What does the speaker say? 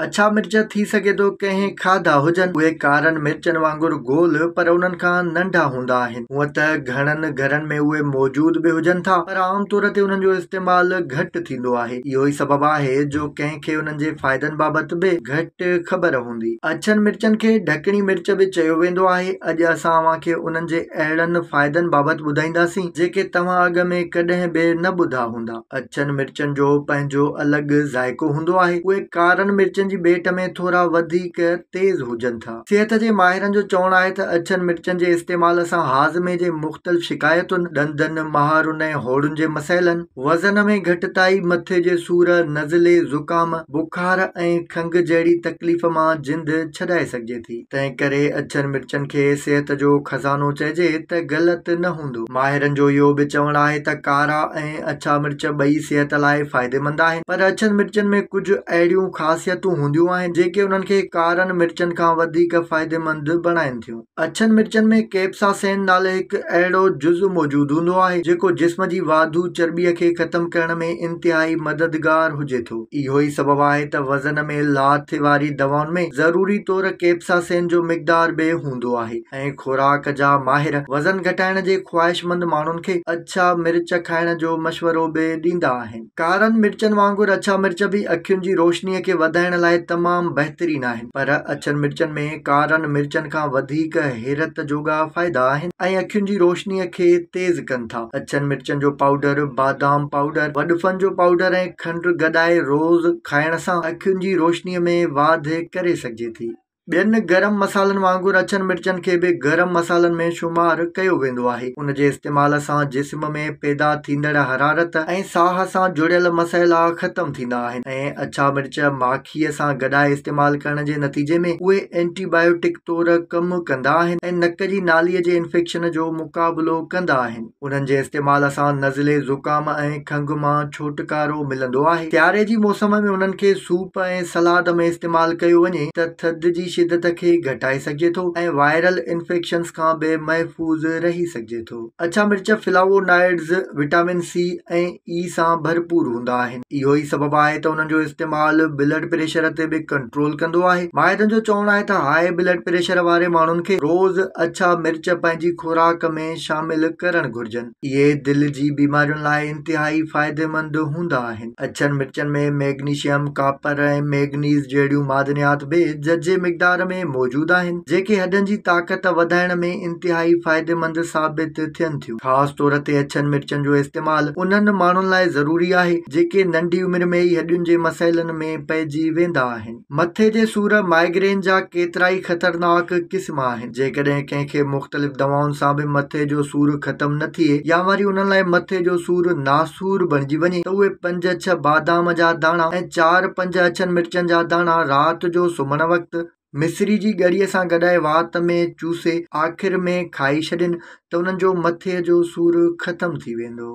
अछा मिर्च थी सघे थो कंहिं खाधा हुजनि उहे कारनि मिर्चनि वांगुरु गोल पर उन्हनि खां नंढा हूंदा आहिनि घटि थींदो आहे इहो आहे जो कंहिंखे फ़ाइदनि हूंदी अछनि मिर्चनि खे ढकणी मिर्च बि चयो वेंदो आहे अॼु असांखे उन्हनि जे अहिड़नि फ़ाइदनि बाबति ॿुधाईंदासीं जेके तव्हां अॻ में कॾहिं बि न ॿुधा हूंदा अछनि मिर्चनि जो पंहिंजो अलॻि ज़ाइको हूंदो आहे उहे कारनि मिर्च भेट में थोरा वधीक तेज़ हुजनि था सिहत जे माहिरनि जो चवणु आहे त अछनि मिर्चनि जे हाज़मे शिकायतुनि जिंदॾाए सघजे थी तंहिं करे अछनि मिर्चनि खे सिहत जो खज़ानो चइजे त ग़लति न हूंदो माहिरनि जो इहो बि चवणु आहे त कारा ऐं अछा मिर्च ॿई सिहत लाइ फ़ाइदेमंद आहिनि पर अछनि मिर्चनि में कुझु अहिड़ियूं ख़ासियतूं जेके उन्हनि खे कारनि मिर्चनि खां वधीक फ़ाइदेमंद बणाइनि थियूं अछनि मिर्चनि में केप्सा हिकु अहिड़ो जुज़ु मौजूदु हूंदो आहे जेको जिस्म जी वाधू चर्बीअ खे ख़तमु करण में इंतिहाई मददगारु हुजे थो इहो ई सबब आहे त वज़न में लाथ वारी दवाउनि में ज़रूरी तौर केप्सासेन जो मिकदार बि हूंदो आहे ऐं खोराक जा माहिर वज़न घटाइण जे ख़्वाहिशमंद माण्हुनि खे अछा मिर्च खाइण जो मशवरो बि ॾींदा आहिनि कारनि मिर्चनि वांगुरु अछा मिर्च बि अखियुनि जी रोशनीअ खे वधाइण लाइ तमामु बहितरीनु आहिनि पर अछनि मिर्चनि में कारनि मिर्चनि खां वधीक हैरत जोॻा फ़ाइदा आहिनि ऐं अखियुनि जी रोशनीअ खे तेज़ कनि था अछनि मिर्चनि जो पाउडर बादाम पाउडर वॾनि जो पाउडर ऐं खंडु गॾाए रोज़ु खाइण सां अखियुनि जी रोशनीअ में वाध करे सघिजे थी ॿियनि गरम मसालनि वांगुरु अछनि मिर्चनि खे बि गरम मसालनि में शुमार कयो वेंदो आहे उन जे इस्तेमाल सां जिस्म में पैदा थींदड़ हरारत ऐं साह सां जुड़ियल मसइला ख़तम थींदा आहिनि ऐं अछा मिर्च माखीअ सां गॾाए इस्तेमालु करण जे नतीजे में उहे एंटीबायोटिक तौरु कमु कंदा आहिनि ऐं नक जी नालीअ जे इन्फेक्शन जो मुक़ाबिलो कंदा आहिनि उन्हनि जे इस्तेमाल सां नज़ले ज़ुकाम ऐं खङु मां छोटकारो मिलंदो आहे सियारे जी मौसम में उन्हनि खे सूप ऐं सलाद में इस्तेमालु कयो वञे त थधि जी घटाए सघे थो ऐं वायरल इन्फेक्शन e हूंदा आहिनि रोज़ अछा पंहिंजी खुराक में शामिल करणु घुरजनि इहे दिलि जी बीमारियुनि लाइ इंतिहाई फ़ाइदेमंद हूंदा आहिनि अछनि मिर्चनि में मेगनीशियम कॉपर ऐं मेगनीस जहिड़ियूं किरदार में मौजूद आहिनि जेके हॾनि जी ताक़त वधाइण में इंतहाई फायदेमंद साबित थियन थियूं खास तौर ते अछनि मिर्चन जो इस्तेमाल उन्हनि माण्हुनि लाइ ज़रूरी आहे जेके नंढी उमिरि में ही हॾियुनि जे मसइलनि में पइजी वेंदा आहिनि मथे जे सूर माइग्रेन जा केतिरा ई ख़तरनाक क़िस्म आहिनि जेकॾहिं कंहिंखे मुख़्तलिफ़ दवाउनि सां बि मथे जो सूर खत्म न थिए या वरी उन्हनि लाइ मथे जो सूर नासूर बणजी वञे तो उहे पंज छह बादाम जा दाणा ए चार पंज अछनि मिर्चन जा दाणा रात जो सुम्हण वक्त मिसरी जी ग़रीअ सां गॾाए वात में चूसे आख़िरि में खाई छॾनि त उन्हनि जो मथे जो सूरु ख़तमु थी वेंदो